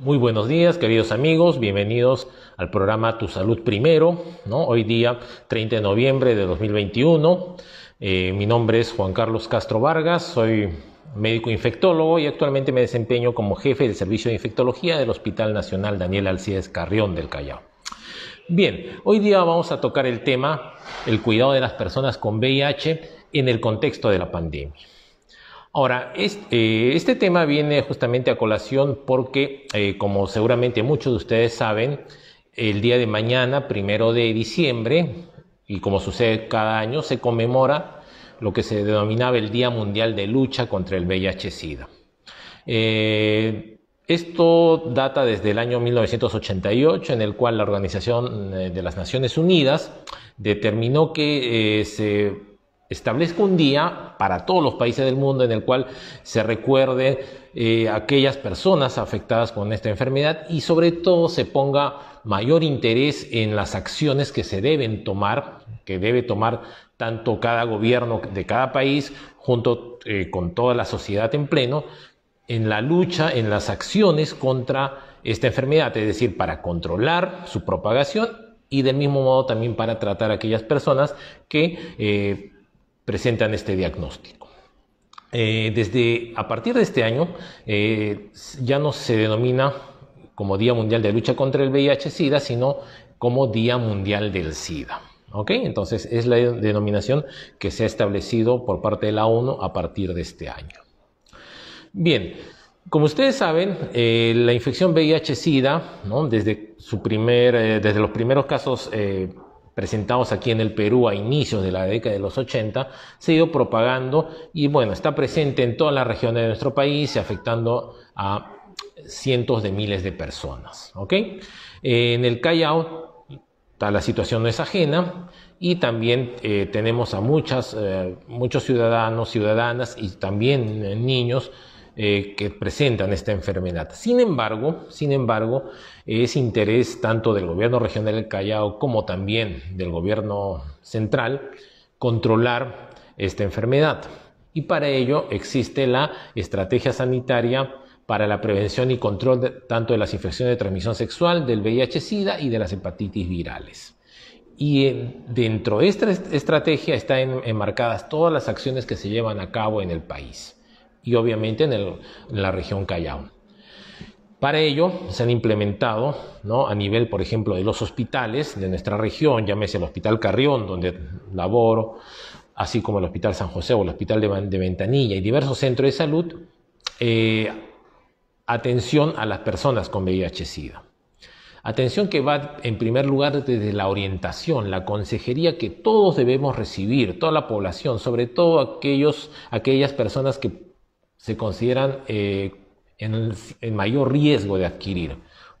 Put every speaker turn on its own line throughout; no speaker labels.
Muy buenos días, queridos amigos, bienvenidos al programa Tu Salud Primero, ¿no? Hoy día 30 de noviembre de 2021. Eh, mi nombre es Juan Carlos Castro Vargas, soy médico infectólogo y actualmente me desempeño como jefe del Servicio de Infectología del Hospital Nacional Daniel Alcides Carrión del Callao. Bien, hoy día vamos a tocar el tema el cuidado de las personas con VIH en el contexto de la pandemia. Ahora, eh, este, tema viene justamente a colación porque, eh, como seguramente muchos de ustedes saben, el día de mañana, primero de diciembre, y como sucede cada año, se conmemora lo que se denominaba el Día Mundial de Lucha contra el VIH-Sida. Eh, esto data desde el año 1988, en el cual la Organización de las Naciones Unidas determinó que se Establezca un día para todos los países del mundo en el cual se recuerde eh, aquellas personas afectadas con esta enfermedad y sobre todo se ponga mayor interés en las acciones que se deben tomar, que debe tomar tanto cada gobierno de cada país junto eh, con toda la sociedad en pleno en la lucha, en las acciones contra esta enfermedad, es decir, para controlar su propagación y del mismo modo también para tratar a aquellas personas que eh, presentan este diagnóstico. Eh, desde a partir de este año eh, ya no se denomina como Día Mundial de Lucha contra el VIH-Sida, sino como Día Mundial del SIDA. ¿OK? Entonces es la denominación que se ha establecido por parte de la ONU a partir de este año. Bien, como ustedes saben, eh, la infección VIH-Sida, desde, su primer, desde los primeros casos presentados aquí en el Perú a inicios de la década de los 80, se ha ido propagando y bueno, está presente en todas las regiones de nuestro país, y afectando a cientos de miles de personas. En el Callao la situación no es ajena y también eh, tenemos a muchas, eh, muchos ciudadanos, ciudadanas y también eh, niños eh, que presentan esta enfermedad. Sin embargo, sin embargo, es interés tanto del gobierno regional del Callao como también del gobierno central controlar esta enfermedad. Y para ello existe la estrategia sanitaria para la prevención y control tanto de las infecciones de transmisión sexual, del VIH-Sida y de las hepatitis virales. Y eh, dentro de esta estrategia están enmarcadas todas las acciones que se llevan a cabo en el país y obviamente en, la región Callao. Para ello se han implementado ¿no? a nivel, por ejemplo, de los hospitales de nuestra región, llámese el Hospital Carrión, donde laboro, así como el Hospital San José o el Hospital de, Ventanilla y diversos centros de salud, eh, atención a las personas con VIH-Sida. Atención que va en primer lugar desde la orientación, la consejería que todos debemos recibir, toda la población, sobre todo aquellos, aquellas personas que se consideran eh, en, mayor riesgo de adquirir.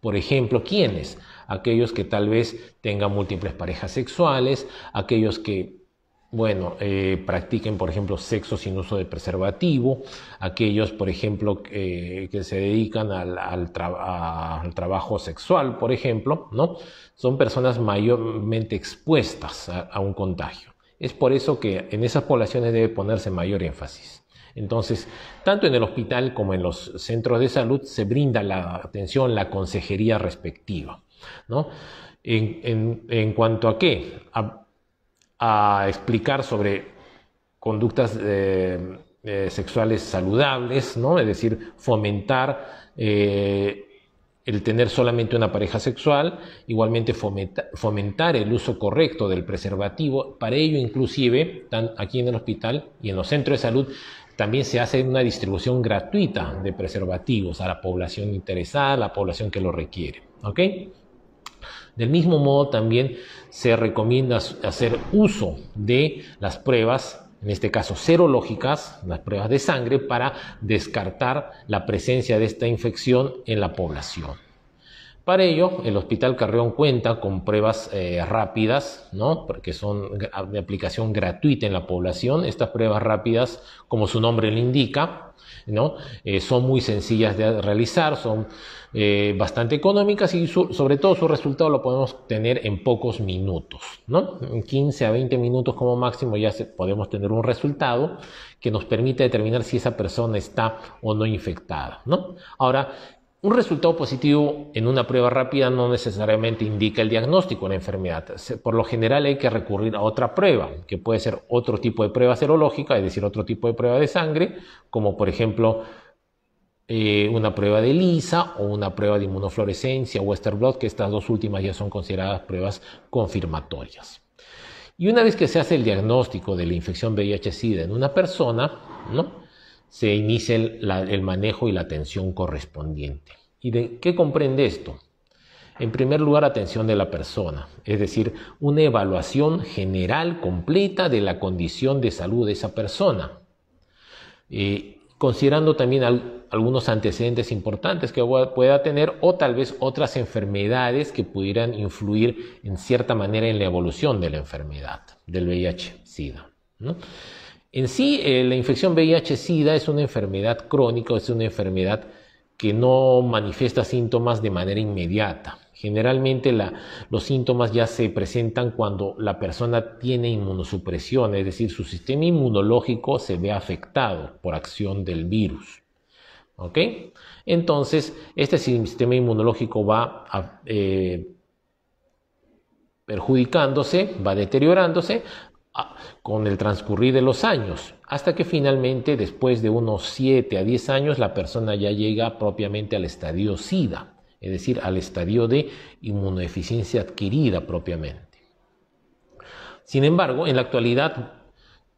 Por ejemplo, ¿quiénes? Aquellos que tal vez tengan múltiples parejas sexuales, aquellos que, bueno, eh, practiquen, por ejemplo, sexo sin uso de preservativo, aquellos, por ejemplo, que se dedican al, trabajo sexual, por ejemplo, ¿no? Son personas mayormente expuestas a un contagio. Es por eso que en esas poblaciones debe ponerse mayor énfasis. Entonces, tanto en el hospital como en los centros de salud se brinda la atención, la consejería respectiva. En, cuanto a qué? A, explicar sobre conductas eh, eh, sexuales saludables, ¿no? es decir, fomentar eh, el tener solamente una pareja sexual, igualmente fomentar el uso correcto del preservativo. Para ello, inclusive, aquí en el hospital y en los centros de salud, también se hace una distribución gratuita de preservativos a la población interesada, a la población que lo requiere. Del mismo modo, también se recomienda hacer uso de las pruebas en este caso serológicas, las pruebas de sangre, para descartar la presencia de esta infección en la población. Para ello, el Hospital Carrión cuenta con pruebas eh, rápidas, ¿no? porque son de aplicación gratuita en la población. Estas pruebas rápidas, como su nombre le indica, ¿no? Eh, son muy sencillas de realizar, son eh, bastante económicas y sobre todo su resultado lo podemos tener en pocos minutos. ¿no? En 15 a 20 minutos como máximo ya podemos tener un resultado que nos permite determinar si esa persona está o no infectada. ¿no? Ahora, un resultado positivo en una prueba rápida no necesariamente indica el diagnóstico de la enfermedad. Por lo general hay que recurrir a otra prueba, que puede ser otro tipo de prueba serológica, es decir, otro tipo de prueba de sangre, como por ejemplo eh, una prueba de lisa o una prueba de inmunofluorescencia, Western Blot, que estas dos últimas ya son consideradas pruebas confirmatorias. Y una vez que se hace el diagnóstico de la infección VIH-Sida en una persona, ¿no? se inicia el, manejo y la atención correspondiente. ¿Y de qué comprende esto? En primer lugar, atención de la persona, es decir, una evaluación general completa de la condición de salud de esa persona, eh, considerando también algunos antecedentes importantes que pueda tener o tal vez otras enfermedades que pudieran influir en cierta manera en la evolución de la enfermedad del VIH-Sida. En sí, eh, la infección VIH-Sida es una enfermedad crónica, es una enfermedad que no manifiesta síntomas de manera inmediata. Generalmente los síntomas ya se presentan cuando la persona tiene inmunosupresión, es decir, su sistema inmunológico se ve afectado por acción del virus. Entonces, este sistema inmunológico va eh, perjudicándose, va deteriorándose Ah, con el transcurrir de los años, hasta que finalmente después de unos 7 a 10 años la persona ya llega propiamente al estadio SIDA, es decir, al estadio de inmunodeficiencia adquirida propiamente. Sin embargo, en la actualidad,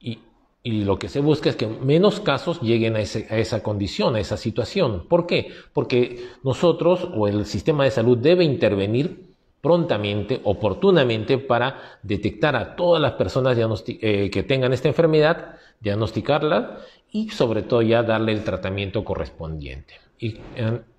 y, lo que se busca es que menos casos lleguen a, a esa condición, a esa situación. ¿Por qué? Porque nosotros o el sistema de salud debe intervenir prontamente, oportunamente, para detectar a todas las personas eh, que tengan esta enfermedad, diagnosticarla y sobre todo ya darle el tratamiento correspondiente.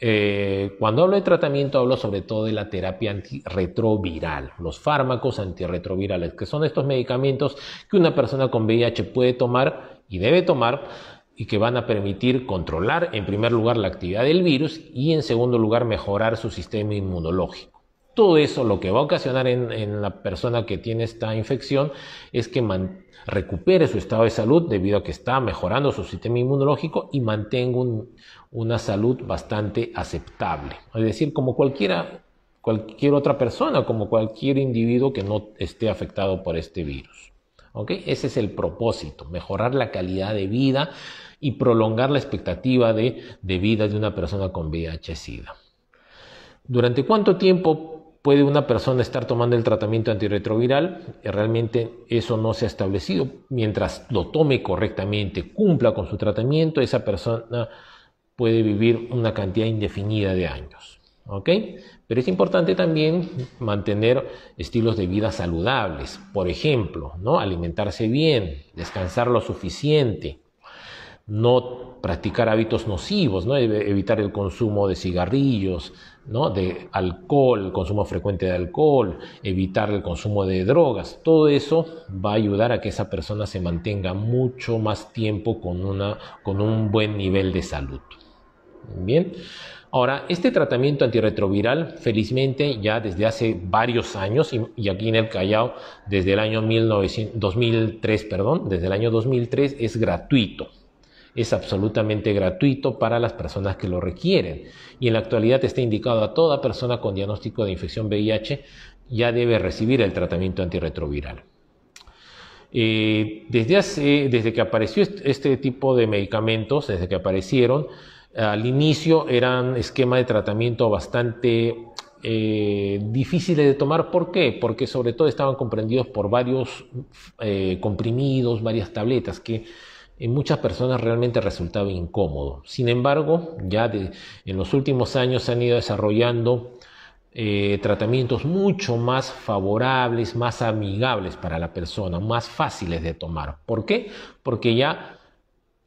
Eh, cuando hablo de tratamiento hablo sobre todo de la terapia antirretroviral, los fármacos antirretrovirales, que son estos medicamentos que una persona con VIH puede tomar y debe tomar y que van a permitir controlar en primer lugar la actividad del virus y en segundo lugar mejorar su sistema inmunológico. Todo eso lo que va a ocasionar en, la persona que tiene esta infección es que recupere su estado de salud debido a que está mejorando su sistema inmunológico y mantenga una salud bastante aceptable. Es decir, como cualquiera, cualquier otra persona, como cualquier individuo que no esté afectado por este virus. Ese es el propósito, mejorar la calidad de vida y prolongar la expectativa de, de vida de una persona con VIH-Sida. ¿Durante cuánto tiempo puede una persona estar tomando el tratamiento antirretroviral, realmente eso no se ha establecido. Mientras lo tome correctamente, cumpla con su tratamiento, esa persona puede vivir una cantidad indefinida de años. Pero es importante también mantener estilos de vida saludables, por ejemplo, ¿no? alimentarse bien, descansar lo suficiente, no practicar hábitos nocivos, ¿no? evitar el consumo de cigarrillos, ¿no? de alcohol, consumo frecuente de alcohol, evitar el consumo de drogas. Todo eso va a ayudar a que esa persona se mantenga mucho más tiempo con, un buen nivel de salud. Bien. Ahora, este tratamiento antirretroviral, felizmente, ya desde hace varios años, y, aquí en el Callao, desde el año 2003, perdón, desde el año 2003, es gratuito. Es absolutamente gratuito para las personas que lo requieren y en la actualidad está indicado a toda persona con diagnóstico de infección VIH ya debe recibir el tratamiento antirretroviral. Eh, desde, desde que apareció este tipo de medicamentos, desde que aparecieron, al inicio eran esquema de tratamiento bastante eh, difíciles de tomar. ¿Por qué? Porque sobre todo estaban comprendidos por varios eh, comprimidos, varias tabletas que en muchas personas realmente resultaba incómodo. Sin embargo, ya en los últimos años se han ido desarrollando eh, tratamientos mucho más favorables, más amigables para la persona, más fáciles de tomar. ¿Por qué? Porque ya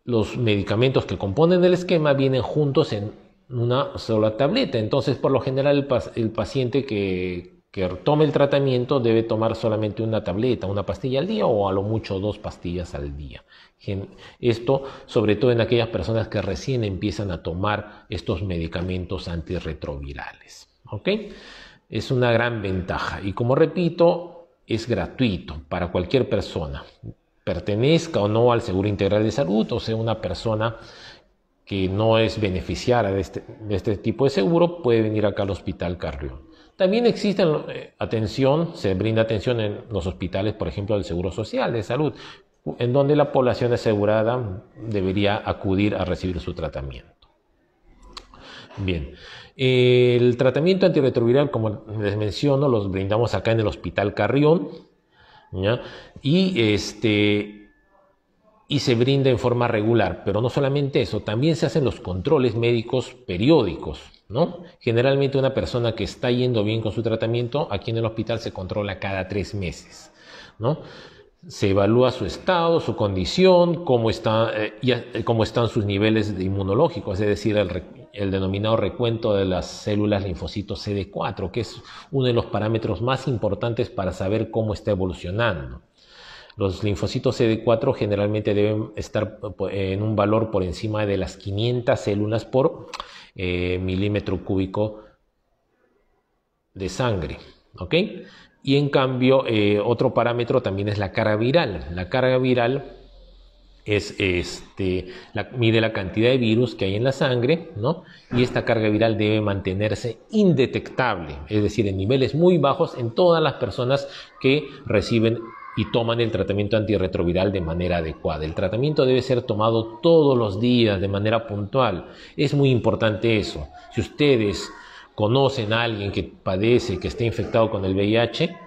los medicamentos que componen el esquema vienen juntos en una sola tableta. Entonces, por lo general, el, paciente que, que tome el tratamiento debe tomar solamente una tableta, una pastilla al día o a lo mucho dos pastillas al día. Esto sobre todo en aquellas personas que recién empiezan a tomar estos medicamentos antirretrovirales. Es una gran ventaja y como repito, es gratuito para cualquier persona, pertenezca o no al Seguro Integral de Salud o sea una persona que no es beneficiaria de este, de este tipo de seguro, puede venir acá al Hospital Carrión. También existen, eh, atención, se brinda atención en los hospitales, por ejemplo, del Seguro Social de Salud, en donde la población asegurada debería acudir a recibir su tratamiento. Bien, el tratamiento antirretroviral, como les menciono, los brindamos acá en el Hospital Carrión, ¿ya? y este, y se brinda en forma regular. Pero no solamente eso, también se hacen los controles médicos periódicos. ¿no? Generalmente una persona que está yendo bien con su tratamiento aquí en el hospital se controla cada tres meses. ¿no? Se evalúa su estado, su condición, cómo, eh, eh, están sus niveles inmunológicos, es decir, el, el denominado recuento de las células linfocitos CD4, que es uno de los parámetros más importantes para saber cómo está evolucionando. Los linfocitos CD4 generalmente deben estar eh, en un valor por encima de las 500 células por eh, milímetro cúbico de sangre. ¿ok? Y en cambio, eh, otro parámetro también es la carga viral. La carga viral es este, mide la cantidad de virus que hay en la sangre, ¿no? Y esta carga viral debe mantenerse indetectable, es decir, en niveles muy bajos en todas las personas que reciben y toman el tratamiento antirretroviral de manera adecuada. El tratamiento debe ser tomado todos los días de manera puntual. Es muy importante eso. Si ustedes conocen a alguien que padece, que esté infectado con el VIH,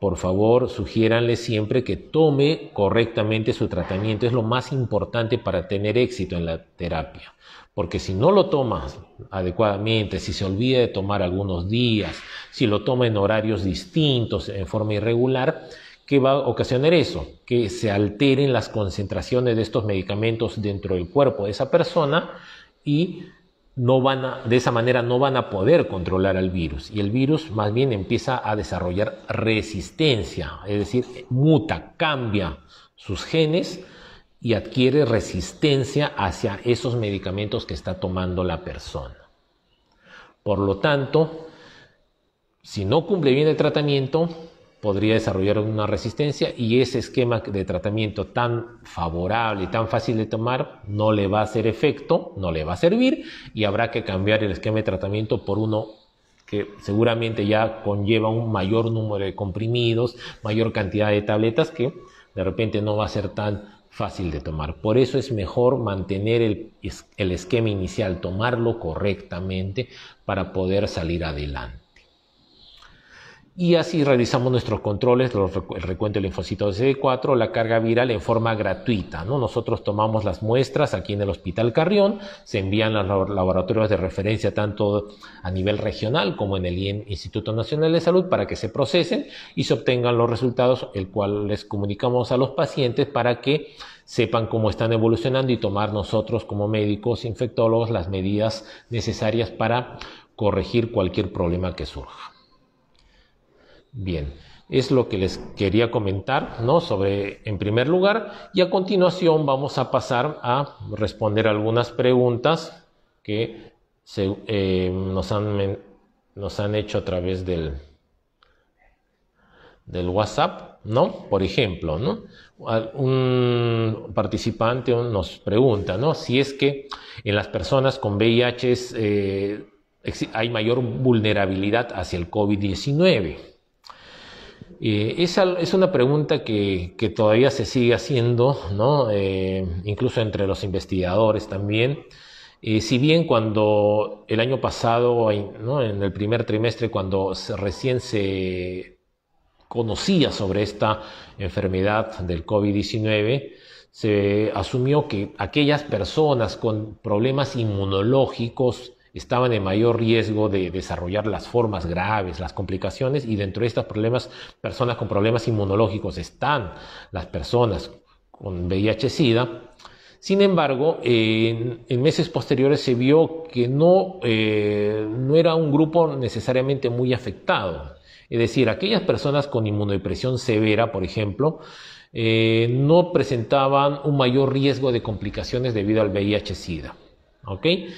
por favor, sugiéranle siempre que tome correctamente su tratamiento. Es lo más importante para tener éxito en la terapia. Porque si no lo tomas adecuadamente, si se olvida de tomar algunos días, si lo toma en horarios distintos, en forma irregular, que va a ocasionar eso, que se alteren las concentraciones de estos medicamentos dentro del cuerpo de esa persona y no van de esa manera no van a poder controlar al virus y el virus más bien empieza a desarrollar resistencia, es decir, muta, cambia sus genes y adquiere resistencia hacia esos medicamentos que está tomando la persona. Por lo tanto, si no cumple bien el tratamiento, podría desarrollar una resistencia y ese esquema de tratamiento tan favorable y tan fácil de tomar no le va a hacer efecto, no le va a servir y habrá que cambiar el esquema de tratamiento por uno que seguramente ya conlleva un mayor número de comprimidos, mayor cantidad de tabletas que de repente no va a ser tan fácil de tomar. Por eso es mejor mantener el, el esquema inicial, tomarlo correctamente para poder salir adelante. Y así realizamos nuestros controles, el recuento del linfocito CD4, la carga viral en forma gratuita. Nosotros tomamos las muestras aquí en el Hospital Carrión, se envían a los laboratorios de referencia tanto a nivel regional como en el Instituto Nacional de Salud para que se procesen y se obtengan los resultados, el cual les comunicamos a los pacientes para que sepan cómo están evolucionando y tomar nosotros como médicos infectólogos las medidas necesarias para corregir cualquier problema que surja. Bien, es lo que les quería comentar, ¿no? Sobre, en primer lugar, y a continuación vamos a pasar a responder algunas preguntas que eh, nos, han, hecho a través del, del WhatsApp, ¿no? Por ejemplo, ¿no? Un participante nos pregunta, ¿no? Si es que en las personas con VIH eh, hay mayor vulnerabilidad hacia el COVID-19. Eh, es una pregunta que, todavía se sigue haciendo, eh, incluso entre los investigadores también. Eh, si bien cuando el año pasado, en el primer trimestre, cuando recién se conocía sobre esta enfermedad del COVID-19, se asumió que aquellas personas con problemas inmunológicos estaban en mayor riesgo de desarrollar las formas graves, las complicaciones, y dentro de estos problemas, personas con problemas inmunológicos están las personas con VIH-Sida. Sin embargo, en, meses posteriores se vio que no, eh, no era un grupo necesariamente muy afectado. Es decir, aquellas personas con inmunodepresión severa, por ejemplo, eh, no presentaban un mayor riesgo de complicaciones debido al VIH-Sida. ¿okay?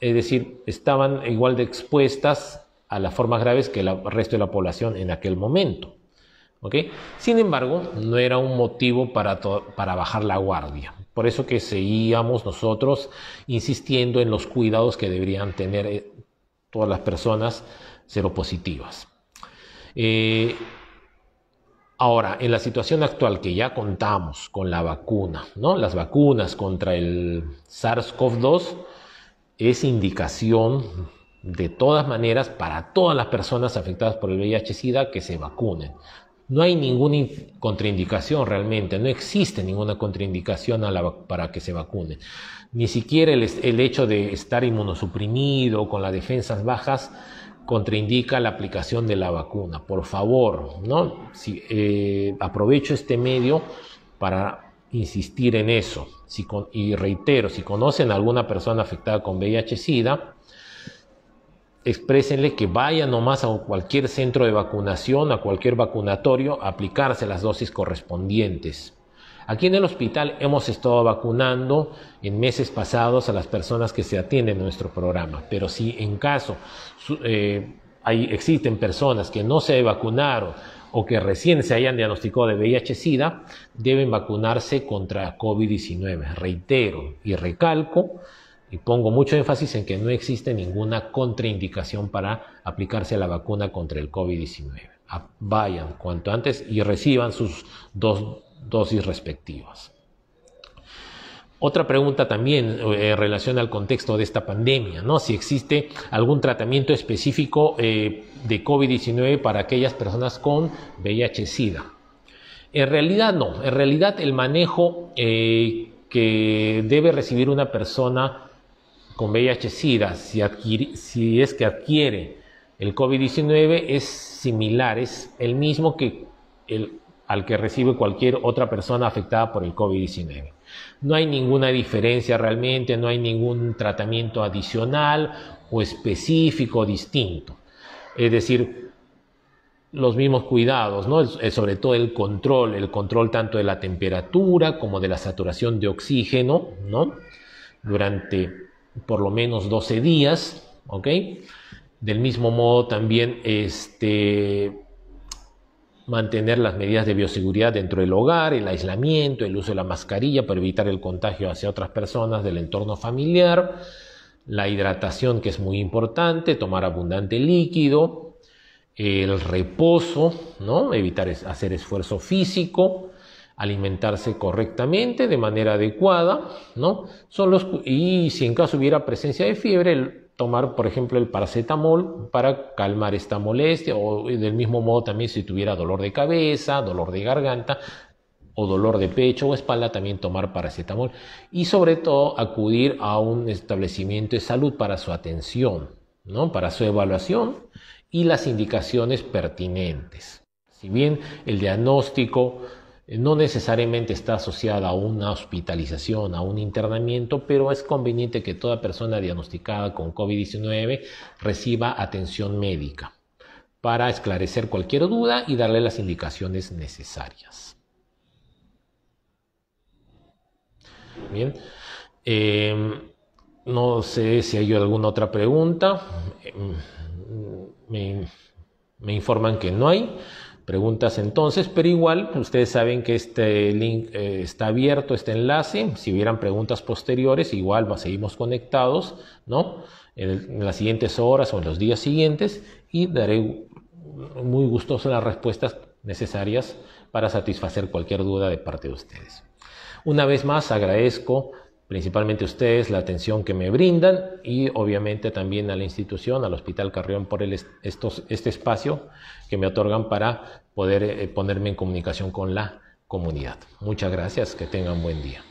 es decir, estaban igual de expuestas a las formas graves que el resto de la población en aquel momento. Sin embargo, no era un motivo para, bajar la guardia. Por eso que seguíamos nosotros insistiendo en los cuidados que deberían tener eh, todas las personas seropositivas. Eh, ahora, en la situación actual que ya contamos con la vacuna, ¿no? Las vacunas contra el SARS-CoV-2 es indicación de todas maneras para todas las personas afectadas por el VIH-Sida que se vacunen. No hay ninguna contraindicación realmente, no existe ninguna contraindicación para que se vacunen. Ni siquiera el, hecho de estar inmunosuprimido con las defensas bajas contraindica la aplicación de la vacuna. Por favor, ¿no? Si, eh, aprovecho este medio para insistir en eso. y reitero, si conocen a alguna persona afectada con VIH-Sida, exprésenle que vaya nomás a cualquier centro de vacunación, a cualquier vacunatorio, a aplicarse las dosis correspondientes. Aquí en el hospital hemos estado vacunando en meses pasados a las personas que se atienden en nuestro programa, pero si en caso eh, existen personas que no se vacunaron, o que recién se hayan diagnosticado de VIH-Sida deben vacunarse contra COVID-19. Reitero y recalco y pongo mucho énfasis en que no existe ninguna contraindicación para aplicarse la vacuna contra el COVID-19. Ah, vayan cuanto antes y reciban sus dos dosis respectivas. Otra pregunta también en eh, relación al contexto de esta pandemia, ¿no? Si existe algún tratamiento específico eh, de COVID-19 para aquellas personas con VIH-Sida. En realidad no, en realidad el manejo eh, que debe recibir una persona con VIH-Sida si, es que adquiere el COVID-19 es similar, es el mismo que al que recibe cualquier otra persona afectada por el COVID-19. No hay ninguna diferencia realmente, no hay ningún tratamiento adicional o específico distinto. Es decir, los mismos cuidados, ¿no? sobre todo el control, el control tanto de la temperatura como de la saturación de oxígeno, ¿no? durante por lo menos 12 días, ¿ok? Del mismo modo también este, mantener las medidas de bioseguridad dentro del hogar, el aislamiento, el uso de la mascarilla para evitar el contagio hacia otras personas del entorno familiar, la hidratación que es muy importante, tomar abundante líquido, el reposo, ¿no? evitar hacer esfuerzo físico, alimentarse correctamente, de manera adecuada, ¿no? Son los, y si en caso hubiera presencia de fiebre, tomar, por ejemplo, el paracetamol para calmar esta molestia o del mismo modo también si tuviera dolor de cabeza, dolor de garganta o dolor de pecho o espalda, también tomar paracetamol y sobre todo acudir a un establecimiento de salud para su atención, ¿no? para su evaluación y las indicaciones pertinentes. Si bien el diagnóstico eh, no necesariamente está asociada a una hospitalización, a un internamiento, pero es conveniente que toda persona diagnosticada con COVID-19 reciba atención médica para esclarecer cualquier duda y darle las indicaciones necesarias. Bien, em, no sé si hay alguna otra pregunta. Em, me informan que no hay preguntas entonces, pero igual ustedes saben que este link eh, está abierto, este enlace, si hubieran preguntas posteriores, igual seguimos conectados, ¿no? En, en las siguientes horas o en los días siguientes y daré muy gustoso las respuestas necesarias para satisfacer cualquier duda de parte de ustedes. Una vez más agradezco principalmente ustedes, la atención que me brindan y obviamente también a la institución, al Hospital Carrión, por este espacio que me otorgan para poder eh, ponerme en comunicación con la comunidad. Muchas gracias, que tengan buen día.